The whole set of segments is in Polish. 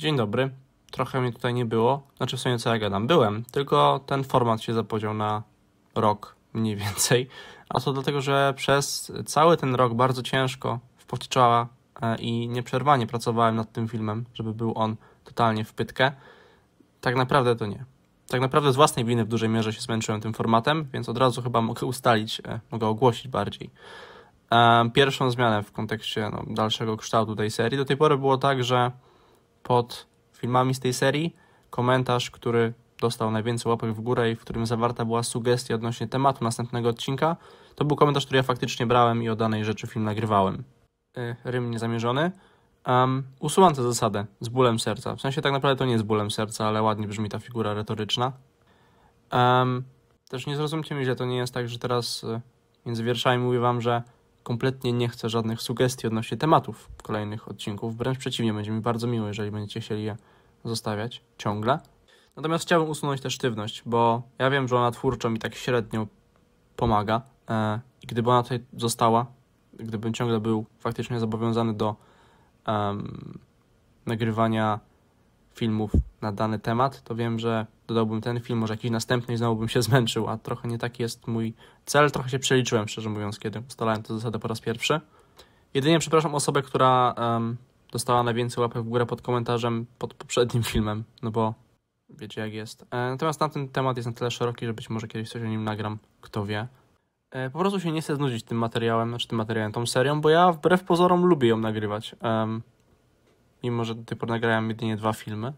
Dzień dobry. Trochę mnie tutaj nie było. Znaczy w sumie co ja gadam. Byłem, tylko ten format się zapodział na rok mniej więcej. A to dlatego, że przez cały ten rok bardzo ciężko wpotyczała e, i nieprzerwanie pracowałem nad tym filmem, żeby był on totalnie w pytkę. Tak naprawdę to nie. Tak naprawdę z własnej winy w dużej mierze się zmęczyłem tym formatem, więc od razu chyba mogę ustalić, e, mogę ogłosić bardziej. E, pierwszą zmianę w kontekście no, dalszego kształtu tej serii do tej pory było tak, że pod filmami z tej serii komentarz, który dostał najwięcej łapek w górę i w którym zawarta była sugestia odnośnie tematu następnego odcinka. To był komentarz, który ja faktycznie brałem i o danej rzeczy film nagrywałem. E, rym niezamierzony. Um, usuwam tę zasadę z bólem serca. W sensie tak naprawdę to nie jest bólem serca, ale ładnie brzmi ta figura retoryczna. Um, też nie zrozumcie mi, że to nie jest tak, że teraz e, między wierszami mówię wam, że kompletnie nie chcę żadnych sugestii odnośnie tematów kolejnych odcinków. Wręcz przeciwnie, będzie mi bardzo miło, jeżeli będziecie chcieli je zostawiać ciągle. Natomiast chciałbym usunąć tę sztywność, bo ja wiem, że ona twórczo mi tak średnio pomaga. E, I gdyby ona tutaj została, gdybym ciągle był faktycznie zobowiązany do um, nagrywania filmów na dany temat, to wiem, że dodałbym ten film, może jakiś następny i znowu bym się zmęczył, a trochę nie taki jest mój cel. Trochę się przeliczyłem, szczerze mówiąc, kiedy ustalałem tę zasadę po raz pierwszy. Jedynie przepraszam osobę, która um, dostała najwięcej łapek w górę pod komentarzem pod poprzednim filmem, no bo wiecie jak jest. E, natomiast na ten temat jest na tyle szeroki, że być może kiedyś coś o nim nagram, kto wie. E, po prostu się nie chcę znudzić tym materiałem, znaczy tym materiałem, tą serią, bo ja wbrew pozorom lubię ją nagrywać. mimo, że do tej pory nagrałem jedynie dwa filmy.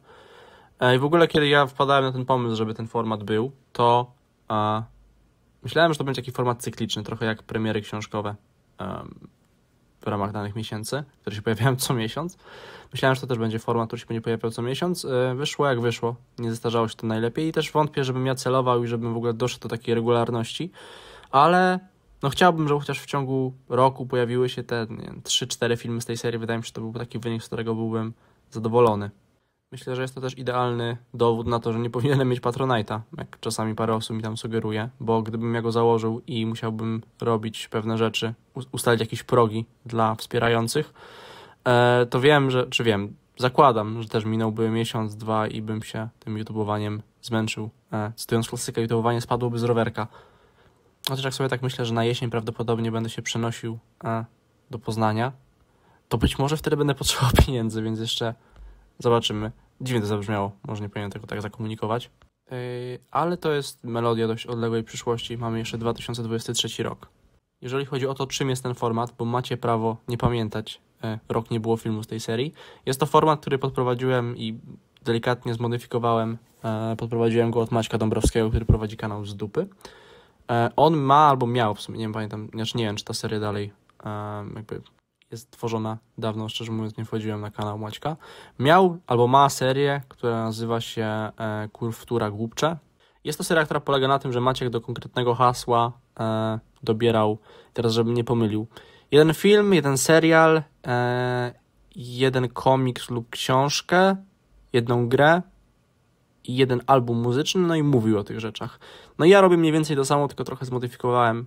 E, I w ogóle, kiedy ja wpadałem na ten pomysł, żeby ten format był, to e, myślałem, że to będzie taki format cykliczny, trochę jak premiery książkowe w ramach danych miesięcy, które się pojawiają co miesiąc. Myślałem, że to też będzie format, który się będzie pojawiał co miesiąc. E, wyszło jak wyszło, nie zestarzało się to najlepiej i też wątpię, żebym ja celował i żebym w ogóle doszedł do takiej regularności, ale no chciałbym, żeby chociaż w ciągu roku pojawiły się te 3-4 filmy z tej serii. Wydaje mi się, że to był taki wynik, z którego byłbym zadowolony. Myślę, że jest to też idealny dowód na to, że nie powinienem mieć Patronite'a, jak czasami parę osób mi tam sugeruje, bo gdybym ja go założył i musiałbym robić pewne rzeczy, ustalić jakieś progi dla wspierających, e, to wiem, że, czy wiem, zakładam, że też minąłby miesiąc, dwa i bym się tym YouTubowaniem zmęczył. E, cytując klasykę, YouTubowanie spadłoby z rowerka. Chociaż jak sobie tak myślę, że na jesień prawdopodobnie będę się przenosił e, do Poznania, to być może wtedy będę potrzebował pieniędzy, więc jeszcze Zobaczymy. Dziwnie to zabrzmiało, może nie powinienem tego tak zakomunikować. Yy, ale to jest melodia dość odległej przyszłości. Mamy jeszcze 2023 rok. Jeżeli chodzi o to, czym jest ten format, bo macie prawo nie pamiętać, e, rok nie było filmu z tej serii. Jest to format, który podprowadziłem i delikatnie zmodyfikowałem. E, podprowadziłem go od Maćka Dąbrowskiego, który prowadzi kanał z dupy. E, on ma albo miał, w sumie nie wiem, pamiętam, znaczy nie wiem, czy ta seria dalej jakby jest tworzona dawno, szczerze mówiąc nie wchodziłem na kanał Maćka, miał albo ma serię, która nazywa się e, Kurwtura Głupcze. Jest to seria, która polega na tym, że Maciek do konkretnego hasła e, dobierał, teraz żebym nie pomylił, jeden film, jeden serial, e, jeden komiks lub książkę, jedną grę, i jeden album muzyczny, no i mówił o tych rzeczach. No i ja robię mniej więcej to samo, tylko trochę zmodyfikowałem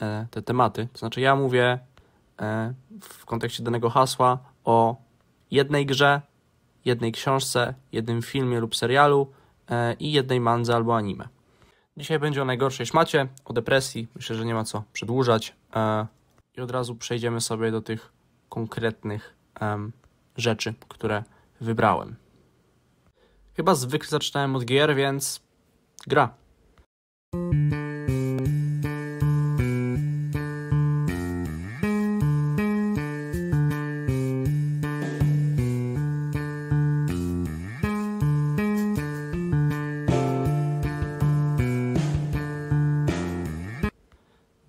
e, te tematy. To znaczy, ja mówię E, w kontekście danego hasła o jednej grze, jednej książce, jednym filmie lub serialu e, i jednej mandze albo anime. Dzisiaj będzie o najgorszej szmacie, o depresji. Myślę, że nie ma co przedłużać. E, I od razu przejdziemy sobie do tych konkretnych rzeczy, które wybrałem. Chyba zwykle zaczynałem od gier, więc gra.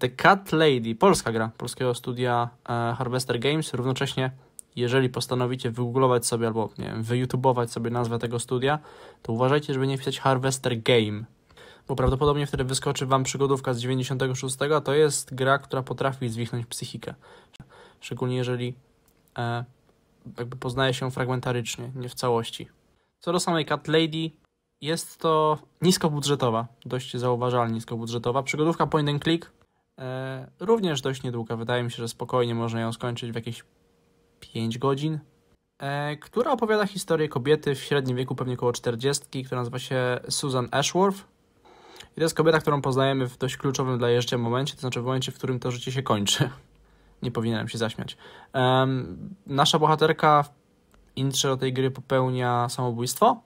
The Cat Lady, polska gra, polskiego studia e, Harvester Games. Równocześnie, jeżeli postanowicie wygooglować sobie albo nie wiem, sobie nazwę tego studia, to uważajcie, żeby nie wpisać Harvester Game, bo prawdopodobnie wtedy wyskoczy Wam przygodówka z 96, a to jest gra, która potrafi zwichnąć psychikę. Szczególnie jeżeli e, jakby poznaje się fragmentarycznie, nie w całości. Co do samej Cat Lady, jest to niskobudżetowa, dość zauważalnie niskobudżetowa. Przygodówka point and click, E, również dość niedługa, wydaje mi się, że spokojnie można ją skończyć w jakieś 5 godzin. E, która opowiada historię kobiety w średnim wieku, pewnie około 40, która nazywa się Susan Ashworth. I to jest kobieta, którą poznajemy w dość kluczowym dla jeszcze momencie, to znaczy w momencie, w którym to życie się kończy. Nie powinienem się zaśmiać. nasza bohaterka w intrze do tej gry popełnia samobójstwo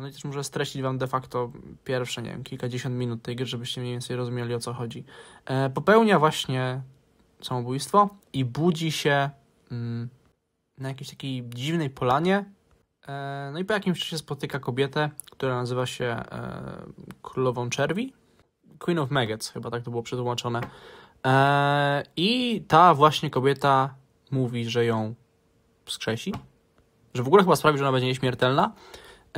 no i też muszę streścić Wam de facto pierwsze, nie wiem, kilkadziesiąt minut tej gry, żebyście mniej więcej rozumieli, o co chodzi. E, popełnia właśnie samobójstwo i budzi się mm, na jakiejś takiej dziwnej polanie. E, no i po jakimś czasie spotyka kobietę, która nazywa się e, Królową Czerwi. Queen of Maggots, chyba tak to było przetłumaczone. I ta właśnie kobieta mówi, że ją wskrzesi. Że w ogóle chyba sprawi, że ona będzie nieśmiertelna.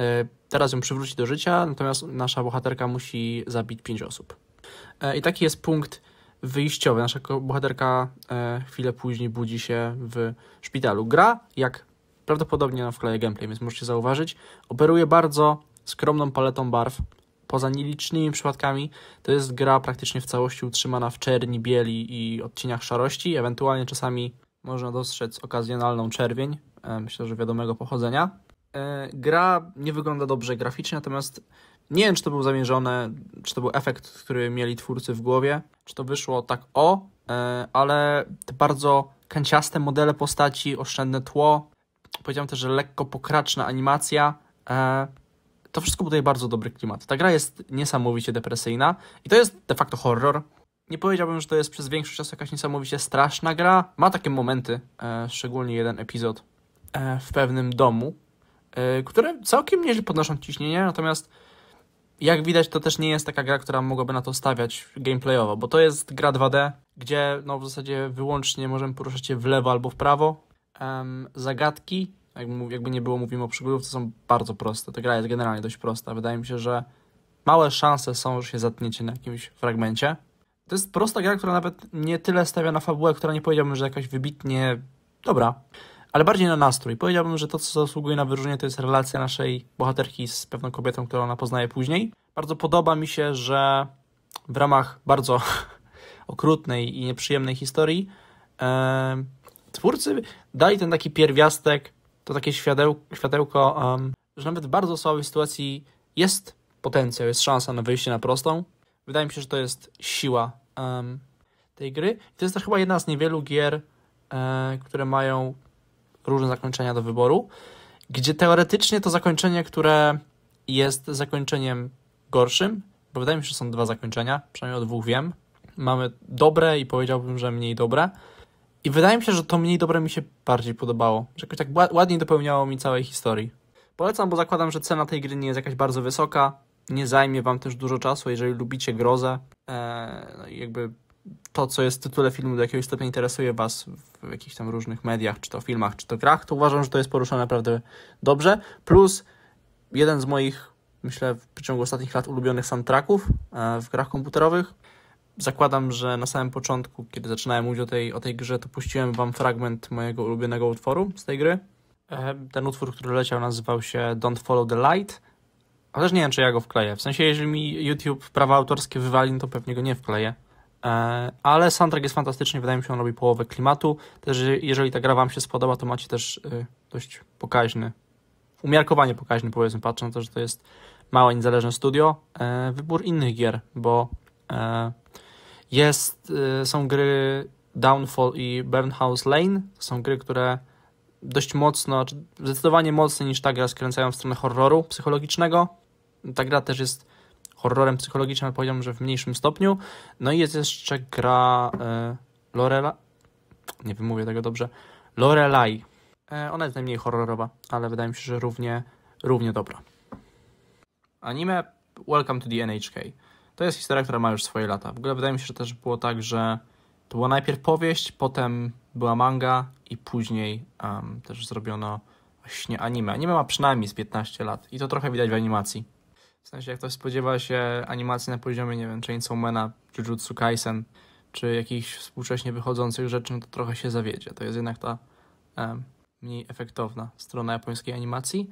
E, teraz ją przywróci do życia, natomiast nasza bohaterka musi zabić pięć osób. E, I taki jest punkt wyjściowy. Nasza bohaterka e, chwilę później budzi się w szpitalu. Gra, jak prawdopodobnie na wkleje gameplay, więc możecie zauważyć, operuje bardzo skromną paletą barw. Poza nielicznymi przypadkami, to jest gra praktycznie w całości utrzymana w czerni, bieli i odcieniach szarości. Ewentualnie czasami można dostrzec okazjonalną czerwień, myślę, że wiadomego pochodzenia. E, gra nie wygląda dobrze graficznie, natomiast nie wiem, czy to był zamierzone, czy to był efekt, który mieli twórcy w głowie, czy to wyszło tak o, e, ale te bardzo kanciaste modele postaci, oszczędne tło, powiedziałem też, że lekko pokraczna animacja, e, to wszystko buduje bardzo dobry klimat. Ta gra jest niesamowicie depresyjna i to jest de facto horror. Nie powiedziałbym, że to jest przez większość czasu jakaś niesamowicie straszna gra. Ma takie momenty, szczególnie jeden epizod w pewnym domu, Y, które całkiem nieźle podnoszą ciśnienie, natomiast jak widać, to też nie jest taka gra, która mogłaby na to stawiać gameplayowo, bo to jest gra 2D, gdzie no, w zasadzie wyłącznie możemy poruszać się w lewo albo w prawo. Um, zagadki, jakby, nie było, mówimy o przygodówce, są bardzo proste. Ta gra jest generalnie dość prosta. Wydaje mi się, że małe szanse są, że się zatniecie na jakimś fragmencie. To jest prosta gra, która nawet nie tyle stawia na fabułę, która nie powiedziałbym, że jakaś wybitnie dobra ale bardziej na nastrój. Powiedziałbym, że to, co zasługuje na wyróżnienie, to jest relacja naszej bohaterki z pewną kobietą, którą ona poznaje później. Bardzo podoba mi się, że w ramach bardzo okrutnej i nieprzyjemnej historii e, twórcy dali ten taki pierwiastek, to takie świateł, światełko, um, że nawet w bardzo słabej sytuacji jest potencjał, jest szansa na wyjście na prostą. Wydaje mi się, że to jest siła um, tej gry. I to jest to chyba jedna z niewielu gier, e, które mają różne zakończenia do wyboru, gdzie teoretycznie to zakończenie, które jest zakończeniem gorszym, bo wydaje mi się, że są dwa zakończenia, przynajmniej o dwóch wiem. Mamy dobre i powiedziałbym, że mniej dobre. I wydaje mi się, że to mniej dobre mi się bardziej podobało. Że jakoś tak ładnie dopełniało mi całej historii. Polecam, bo zakładam, że cena tej gry nie jest jakaś bardzo wysoka. Nie zajmie wam też dużo czasu, jeżeli lubicie grozę. Eee, jakby to, co jest w tytule filmu, do jakiegoś stopnia interesuje Was w jakichś tam różnych mediach, czy to filmach, czy to grach, to uważam, że to jest poruszone naprawdę dobrze. Plus jeden z moich, myślę, w przeciągu ostatnich lat ulubionych soundtracków e, w grach komputerowych. Zakładam, że na samym początku, kiedy zaczynałem mówić o tej, o tej grze, to puściłem Wam fragment mojego ulubionego utworu z tej gry. E, ten utwór, który leciał, nazywał się Don't Follow the Light. Ale też nie wiem, czy ja go wkleję. W sensie, jeżeli mi YouTube prawa autorskie wywali, to pewnie go nie wkleję. E, ale soundtrack jest fantastyczny, wydaje mi się, on robi połowę klimatu. Też jeżeli ta gra Wam się spodoba, to macie też e, dość pokaźny, umiarkowanie pokaźny, powiedzmy, patrząc na to, że to jest małe, niezależne studio, e, wybór innych gier, bo jest, są gry Downfall i Burnhouse Lane. To są gry, które dość mocno, znaczy zdecydowanie mocniej niż ta gra skręcają w stronę horroru psychologicznego. Ta gra też jest horrorem psychologicznym, ale powiedziałbym, że w mniejszym stopniu. No i jest jeszcze gra e, Lorela... Nie wymówię tego dobrze. Lorelai. E, ona jest najmniej horrorowa, ale wydaje mi się, że równie, równie dobra. Anime Welcome to the NHK. To jest historia, która ma już swoje lata. W ogóle wydaje mi się, że też było tak, że to była najpierw powieść, potem była manga i później um, też zrobiono właśnie anime. Anime ma przynajmniej z 15 lat i to trochę widać w animacji. W sensie, jak ktoś spodziewa się animacji na poziomie, nie wiem, Chainsaw Mana, Jujutsu Kaisen, czy jakichś współcześnie wychodzących rzeczy, no to trochę się zawiedzie. To jest jednak ta mniej efektowna strona japońskiej animacji.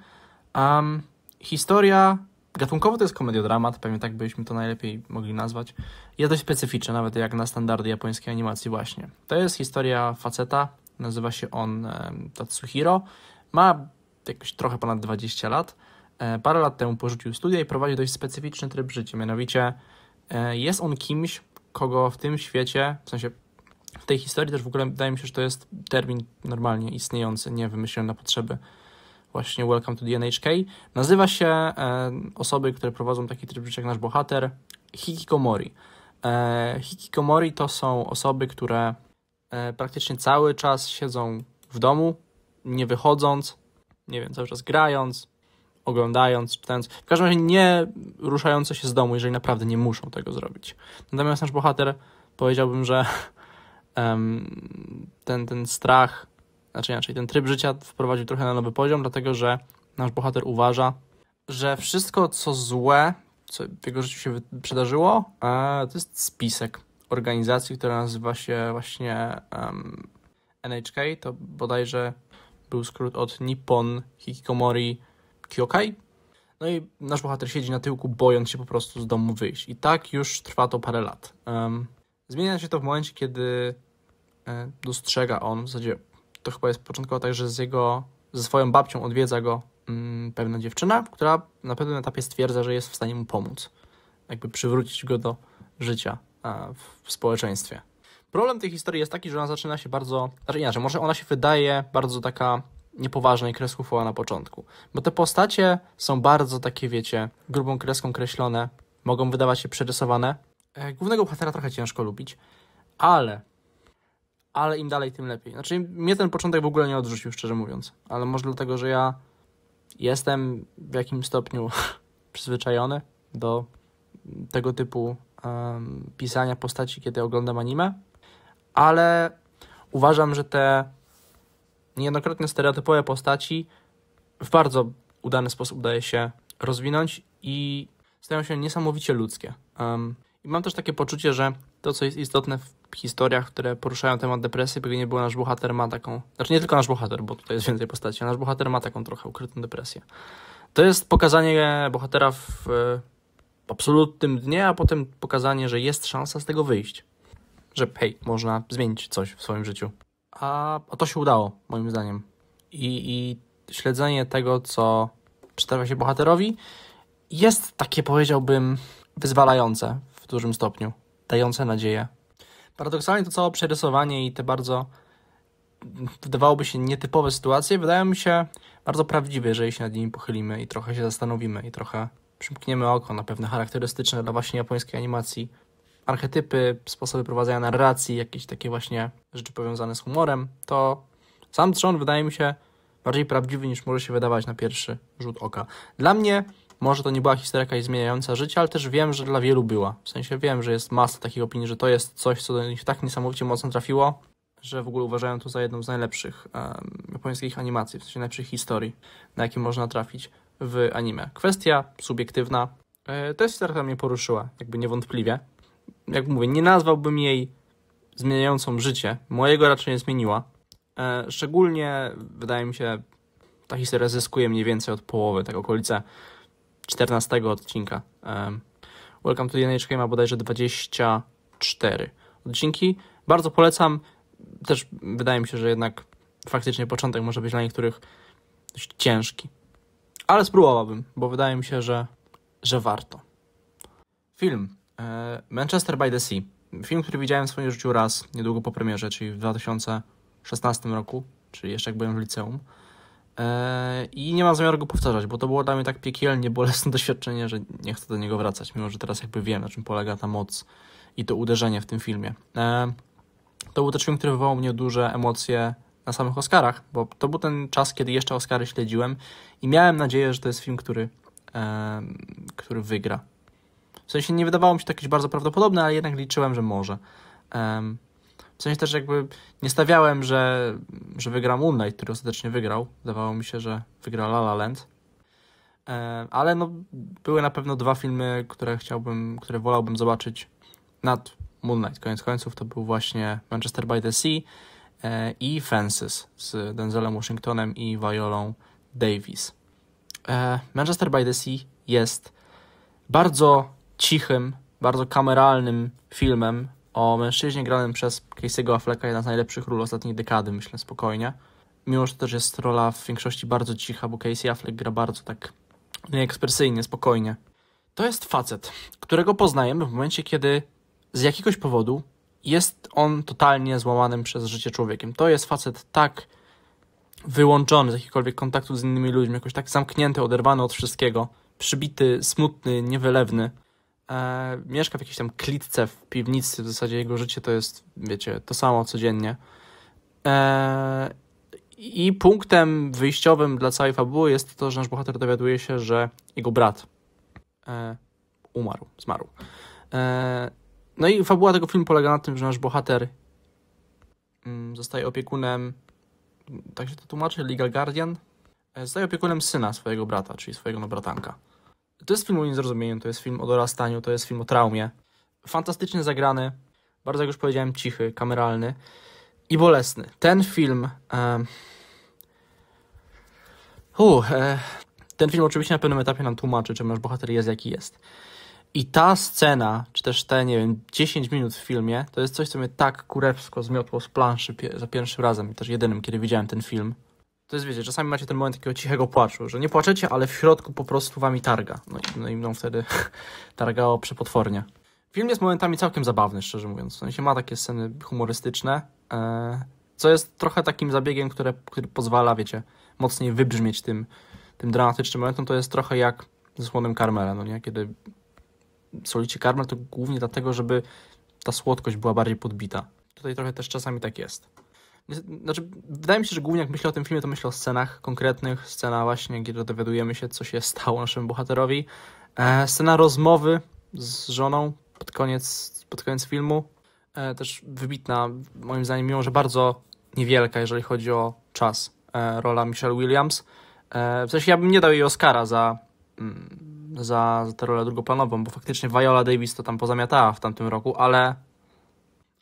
Um, historia gatunkowo to jest komediodramat, pewnie tak byśmy to najlepiej mogli nazwać. Jest dość specyficzna, nawet jak na standardy japońskiej animacji właśnie. To jest historia faceta, nazywa się on Tatsuhiro, ma jakoś trochę ponad 20 lat, E, parę lat temu porzucił studia i prowadzi dość specyficzny tryb życia. Mianowicie e, jest on kimś, kogo w tym świecie, w sensie w tej historii też w ogóle wydaje mi się, że to jest termin normalnie istniejący, nie wymyślony na potrzeby właśnie Welcome to DNHK. Nazywa się e, osoby, które prowadzą taki tryb życia jak nasz bohater, hikikomori. Hikikomori to są osoby, które praktycznie cały czas siedzą w domu, nie wychodząc, nie wiem, cały czas grając, oglądając, czytając, w każdym razie nie ruszające się z domu, jeżeli naprawdę nie muszą tego zrobić. Natomiast nasz bohater, powiedziałbym, że um, ten, ten strach, znaczy inaczej, ten tryb życia wprowadził trochę na nowy poziom, dlatego że nasz bohater uważa, że wszystko, co złe, co w jego życiu się przydarzyło, to jest spisek organizacji, która nazywa się właśnie um, NHK, to bodajże był skrót od Nippon Hikikomori Kyokai. No i nasz bohater siedzi na tyłku, bojąc się po prostu z domu wyjść. I tak już trwa to parę lat. zmienia się to w momencie, kiedy e, dostrzega on, w zasadzie to chyba jest początkowo tak, że z jego, ze swoją babcią odwiedza go mm, pewna dziewczyna, która na pewnym etapie stwierdza, że jest w stanie mu pomóc. Jakby przywrócić go do życia e, w społeczeństwie. Problem tej historii jest taki, że ona zaczyna się bardzo, znaczy inaczej, może ona się wydaje bardzo taka niepoważnej kreskówkowa na początku. Bo te postacie są bardzo takie, wiecie, grubą kreską kreślone, mogą wydawać się przerysowane. E, głównego bohatera trochę ciężko lubić, ale ale im dalej, tym lepiej. Znaczy, mnie ten początek w ogóle nie odrzucił, szczerze mówiąc. Ale może dlatego, że ja jestem w jakimś stopniu przyzwyczajony do tego typu um, pisania postaci, kiedy oglądam anime. Ale uważam, że te niejednokrotnie stereotypowe postaci w bardzo udany sposób daje się rozwinąć i stają się niesamowicie ludzkie. Um, I mam też takie poczucie, że to, co jest istotne w historiach, które poruszają temat depresji, by nie było nasz bohater ma taką, znaczy nie tylko nasz bohater, bo tutaj jest więcej postaci, ale nasz bohater ma taką trochę ukrytą depresję. To jest pokazanie bohatera w, w absolutnym dnie, a potem pokazanie, że jest szansa z tego wyjść. Że hej, można zmienić coś w swoim życiu a, to się udało, moim zdaniem. I, i śledzenie tego, co przedstawia się bohaterowi, jest takie, powiedziałbym, wyzwalające w dużym stopniu, dające nadzieję. Paradoksalnie to całe przerysowanie i te bardzo, wydawałoby się, nietypowe sytuacje wydają mi się bardzo prawdziwe, jeżeli się nad nimi pochylimy i trochę się zastanowimy i trochę przymkniemy oko na pewne charakterystyczne dla właśnie japońskiej animacji archetypy, sposoby prowadzenia narracji, jakieś takie właśnie rzeczy powiązane z humorem, to sam trzon wydaje mi się bardziej prawdziwy niż może się wydawać na pierwszy rzut oka. Dla mnie może to nie była historia jakaś zmieniająca życie, ale też wiem, że dla wielu była. W sensie wiem, że jest masa takich opinii, że to jest coś, co do nich tak niesamowicie mocno trafiło, że w ogóle uważają to za jedną z najlepszych um, japońskich animacji, w sensie najlepszych historii, na jakie można trafić w anime. Kwestia subiektywna. E, to jest historia, która mnie poruszyła, jakby niewątpliwie jak mówię, nie nazwałbym jej zmieniającą życie. Mojego raczej nie zmieniła. E, szczególnie, wydaje mi się, ta historia zyskuje mniej więcej od połowy, tak okolice 14 odcinka. E, Welcome to the ma bodajże 24 odcinki. Bardzo polecam. Też wydaje mi się, że jednak faktycznie początek może być dla niektórych dość ciężki. Ale spróbowałbym, bo wydaje mi się, że, że warto. Film E, Manchester by the Sea. Film, który widziałem w swoim życiu raz, niedługo po premierze, czyli w 2016 roku, czyli jeszcze jak byłem w liceum. E, I nie mam zamiaru go powtarzać, bo to było dla mnie tak piekielnie bolesne doświadczenie, że nie chcę do niego wracać, mimo że teraz jakby wiem, na czym polega ta moc i to uderzenie w tym filmie. E, to był też film, który wywołał mnie duże emocje na samych Oscarach, bo to był ten czas, kiedy jeszcze Oscary śledziłem i miałem nadzieję, że to jest film, który, który wygra w sensie nie wydawało mi się to jakieś bardzo prawdopodobne, ale jednak liczyłem, że może. Um, w sensie też jakby nie stawiałem, że, że wygra Moon Knight, który ostatecznie wygrał. Wydawało mi się, że wygra La La Land. Um, ale no, były na pewno dwa filmy, które chciałbym, które wolałbym zobaczyć nad Moon Knight. Koniec końców to był właśnie Manchester by the Sea e, i Fences z Denzelem Washingtonem i Violą Davis. E, Manchester by the Sea jest bardzo cichym, bardzo kameralnym filmem o mężczyźnie granym przez Casey'ego Afflecka, jedna z najlepszych ról ostatniej dekady, myślę, spokojnie. Mimo, że to też jest rola w większości bardzo cicha, bo Casey Affleck gra bardzo tak nieekspresyjnie, spokojnie. To jest facet, którego poznajemy w momencie, kiedy z jakiegoś powodu jest on totalnie złamanym przez życie człowiekiem. To jest facet tak wyłączony z jakichkolwiek kontaktów z innymi ludźmi, jakoś tak zamknięty, oderwany od wszystkiego, przybity, smutny, niewylewny e, mieszka w jakiejś tam klitce w piwnicy, w zasadzie jego życie to jest, wiecie, to samo codziennie. E, I punktem wyjściowym dla całej fabuły jest to, że nasz bohater dowiaduje się, że jego brat e, umarł, zmarł. E, no i fabuła tego filmu polega na tym, że nasz bohater mm, zostaje opiekunem, tak się to tłumaczy, Legal Guardian, e, zostaje opiekunem syna swojego brata, czyli swojego no bratanka. To jest film o niezrozumieniu, to jest film o dorastaniu, to jest film o traumie. Fantastycznie zagrany, bardzo jak już powiedziałem, cichy, kameralny i bolesny. Ten film. E... Uh, Ten film oczywiście na pewnym etapie nam tłumaczy, czym nasz bohater jest, jaki jest. I ta scena, czy też te, nie wiem, 10 minut w filmie, to jest coś, co mnie tak kurewsko zmiotło z planszy pie za pierwszym razem, też jedynym, kiedy widziałem ten film. To jest, wiecie, czasami macie ten moment takiego cichego płaczu, że nie płaczecie, ale w środku po prostu wami targa. No i, no i mną wtedy targało przepotwornie. Film jest momentami całkiem zabawny, szczerze mówiąc. On no się ma takie sceny humorystyczne, e, co jest trochę takim zabiegiem, które, który pozwala, wiecie, mocniej wybrzmieć tym, tym dramatycznym momentem. To jest trochę jak ze słonem karmelem, no nie? Kiedy solicie karmel, to głównie dlatego, żeby ta słodkość była bardziej podbita. Tutaj trochę też czasami tak jest. Znaczy, wydaje mi się, że głównie jak myślę o tym filmie, to myślę o scenach konkretnych. Scena właśnie, kiedy dowiadujemy się, co się stało naszemu bohaterowi. E, scena rozmowy z żoną pod koniec, pod koniec filmu. E, też wybitna, moim zdaniem, mimo że bardzo niewielka, jeżeli chodzi o czas, e, rola Michelle Williams. E, w sensie ja bym nie dał jej Oscara za, mm, za, za tę rolę drugoplanową, bo faktycznie Viola Davis to tam pozamiatała w tamtym roku, ale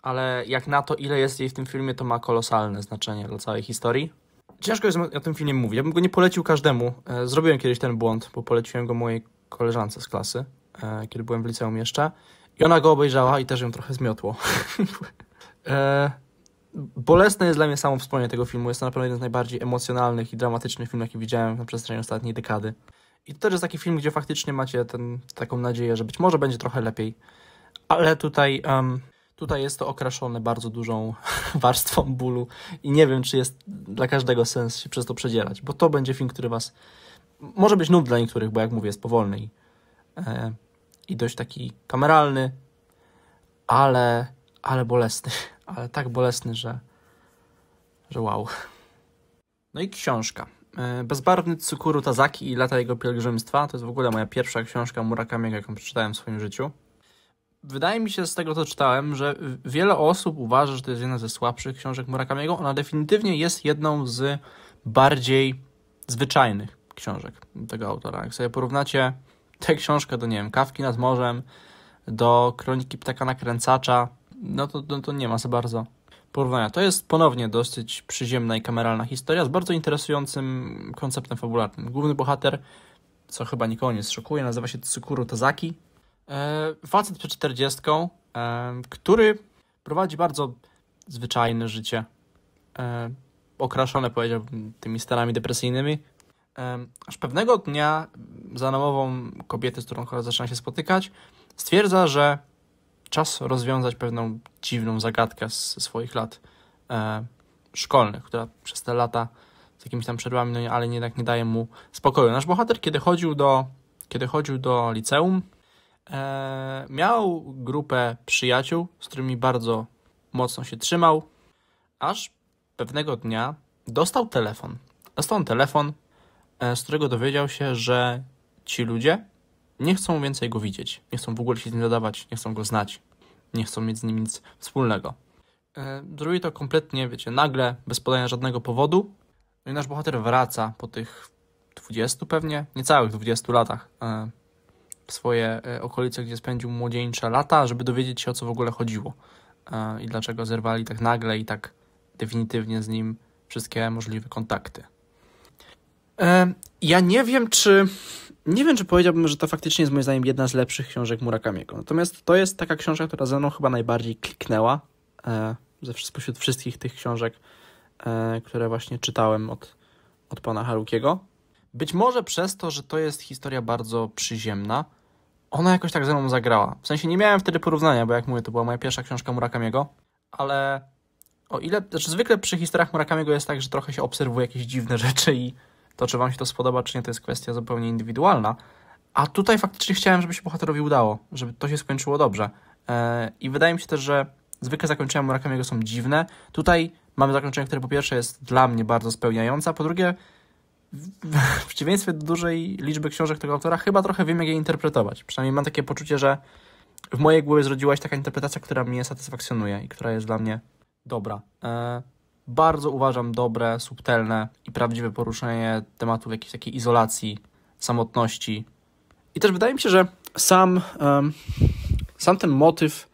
ale jak na to, ile jest jej w tym filmie, to ma kolosalne znaczenie dla całej historii. Ciężko jest o tym filmie mówić. Ja bym go nie polecił każdemu. E, zrobiłem kiedyś ten błąd, bo poleciłem go mojej koleżance z klasy, e, kiedy byłem w liceum jeszcze. I ona go obejrzała i też ją trochę zmiotło. E, bolesne jest dla mnie samo wspomnienie tego filmu. Jest to na pewno jeden z najbardziej emocjonalnych i dramatycznych filmów, jaki widziałem na przestrzeni ostatniej dekady. I to też jest taki film, gdzie faktycznie macie ten, taką nadzieję, że być może będzie trochę lepiej. Ale tutaj um, Tutaj jest to okraszone bardzo dużą warstwą bólu i nie wiem, czy jest dla każdego sens się przez to przedzierać, bo to będzie film, który was... Może być nudny dla niektórych, bo jak mówię, jest powolny i, e, i dość taki kameralny, ale, ale bolesny. Ale tak bolesny, że, że wow. No i książka. E, Bezbarwny Tsukuru Tazaki i lata jego pielgrzymstwa. To jest w ogóle moja pierwsza książka Murakamiego, jaką przeczytałem w swoim życiu wydaje mi się z tego, co czytałem, że wiele osób uważa, że to jest jedna ze słabszych książek Murakamiego. Ona definitywnie jest jedną z bardziej zwyczajnych książek tego autora. Jak sobie porównacie tę książkę do, nie wiem, Kawki nad Morzem, do Kroniki Ptaka Nakręcacza, no to, to, no to nie ma za bardzo porównania. To jest ponownie dosyć przyziemna i kameralna historia z bardzo interesującym konceptem fabularnym. Główny bohater, co chyba nikogo nie zszokuje, nazywa się Tsukuru Tazaki. E, facet przed czterdziestką, e, który prowadzi bardzo zwyczajne życie, e, okraszone powiedziałbym tymi stanami depresyjnymi. Aż pewnego dnia za namową kobiety, z którą zaczyna się spotykać, stwierdza, że czas rozwiązać pewną dziwną zagadkę ze swoich lat szkolnych, która przez te lata z jakimiś tam przerwami, no ale jednak nie daje mu spokoju. Nasz bohater, kiedy chodził do, kiedy chodził do liceum, E, miał grupę przyjaciół, z którymi bardzo mocno się trzymał, aż pewnego dnia dostał telefon. Dostał telefon, e, z którego dowiedział się, że ci ludzie nie chcą więcej go widzieć, nie chcą w ogóle się z nim dodawać, nie chcą go znać, nie chcą mieć z nim nic wspólnego. E, to kompletnie, wiecie, nagle, bez podania żadnego powodu. No i nasz bohater wraca po tych 20 pewnie, niecałych 20 latach e, swoje e, okolice, gdzie spędził młodzieńcze lata, żeby dowiedzieć się o co w ogóle chodziło e, i dlaczego zerwali tak nagle i tak definitywnie z nim wszystkie możliwe kontakty. E, ja nie wiem, czy. Nie wiem, czy powiedziałbym, że to faktycznie jest moim zdaniem jedna z lepszych książek Murakamiego. Natomiast to jest taka książka, która ze mną chyba najbardziej kliknęła ze spośród wszystkich tych książek, które właśnie czytałem od, od pana Harukiego. Być może przez to, że to jest historia bardzo przyziemna, ona jakoś tak ze mną zagrała. W sensie nie miałem wtedy porównania, bo jak mówię, to była moja pierwsza książka Murakamiego, ale o ile, znaczy zwykle przy historiach Murakamiego jest tak, że trochę się obserwuje jakieś dziwne rzeczy i to, czy wam się to spodoba, czy nie, to jest kwestia zupełnie indywidualna. A tutaj faktycznie chciałem, żeby się bohaterowi udało, żeby to się skończyło dobrze. E, I wydaje mi się też, że zwykle zakończenia Murakamiego są dziwne. Tutaj mamy zakończenie, które po pierwsze jest dla mnie bardzo spełniające, a po drugie w przeciwieństwie do dużej liczby książek tego autora, chyba trochę wiem, jak je interpretować. Przynajmniej mam takie poczucie, że w mojej głowie zrodziła się taka interpretacja, która mnie satysfakcjonuje i która jest dla mnie dobra. E, bardzo uważam dobre, subtelne i prawdziwe poruszenie tematu jakiejś takiej izolacji, samotności. I też wydaje mi się, że sam, um, sam ten motyw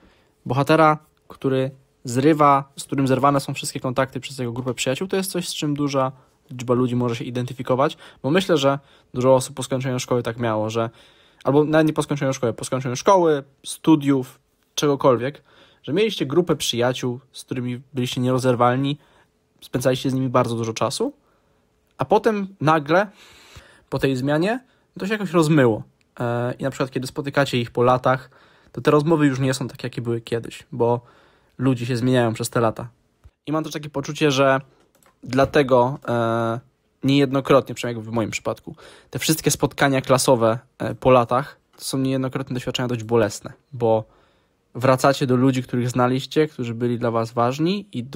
bohatera, który zrywa, z którym zerwane są wszystkie kontakty przez jego grupę przyjaciół, to jest coś, z czym duża liczba ludzi może się identyfikować, bo myślę, że dużo osób po skończeniu szkoły tak miało, że albo nawet nie po skończeniu szkoły, po skończeniu szkoły, studiów, czegokolwiek, że mieliście grupę przyjaciół, z którymi byliście nierozerwalni, spędzaliście z nimi bardzo dużo czasu, a potem nagle po tej zmianie to się jakoś rozmyło. E, I na przykład, kiedy spotykacie ich po latach, to te rozmowy już nie są takie, jakie były kiedyś, bo ludzie się zmieniają przez te lata. I mam też takie poczucie, że Dlatego e, niejednokrotnie, przynajmniej w moim przypadku, te wszystkie spotkania klasowe e, po latach to są niejednokrotnie doświadczenia dość bolesne, bo wracacie do ludzi, których znaliście, którzy byli dla was ważni i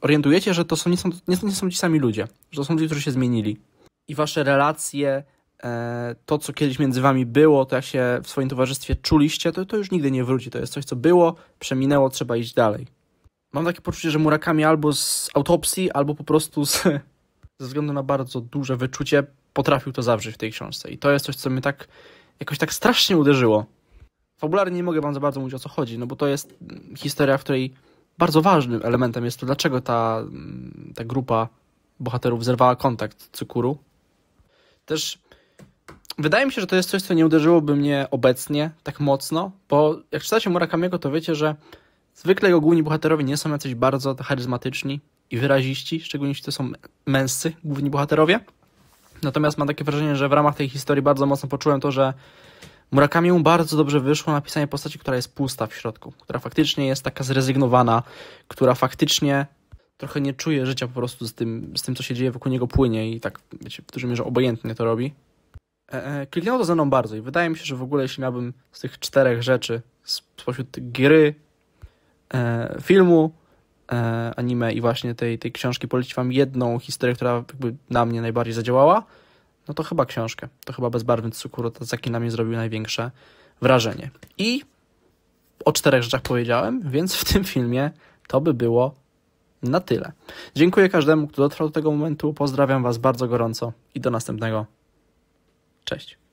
orientujecie, że to są, nie, są, nie, nie są ci sami ludzie, że to są ludzie, którzy się zmienili. I wasze relacje, e, to co kiedyś między wami było, to jak się w swoim towarzystwie czuliście, to, to już nigdy nie wróci. To jest coś, co było, przeminęło, trzeba iść dalej mam takie poczucie, że Murakami albo z autopsji, albo po prostu z, ze względu na bardzo duże wyczucie potrafił to zawrzeć w tej książce. I to jest coś, co mnie tak jakoś tak strasznie uderzyło. Fabularnie nie mogę wam za bardzo mówić, o co chodzi, no bo to jest historia, w której bardzo ważnym elementem jest to, dlaczego ta, ta grupa bohaterów zerwała kontakt z Cukuru. Też wydaje mi się, że to jest coś, co nie uderzyłoby mnie obecnie tak mocno, bo jak czytacie Murakamiego, to wiecie, że Zwykle jego główni bohaterowie nie są jacyś bardzo charyzmatyczni i wyraziści, szczególnie jeśli to są męscy główni bohaterowie. Natomiast mam takie wrażenie, że w ramach tej historii bardzo mocno poczułem to, że Murakami mu bardzo dobrze wyszło napisanie postaci, która jest pusta w środku, która faktycznie jest taka zrezygnowana, która faktycznie trochę nie czuje życia po prostu z tym, z tym co się dzieje wokół niego płynie i tak, wiecie, w dużej mierze obojętnie to robi. E, e kliknęło to ze mną bardzo i wydaje mi się, że w ogóle jeśli miałbym z tych czterech rzeczy spośród gry, E, filmu, e, anime i właśnie tej, tej książki polecić Wam jedną historię, która jakby na mnie najbardziej zadziałała, no to chyba książkę. To chyba Bezbarwny to taki na mnie zrobił największe wrażenie. I o czterech rzeczach powiedziałem, więc w tym filmie to by było na tyle. Dziękuję każdemu, kto dotrwał do tego momentu. Pozdrawiam Was bardzo gorąco i do następnego. Cześć.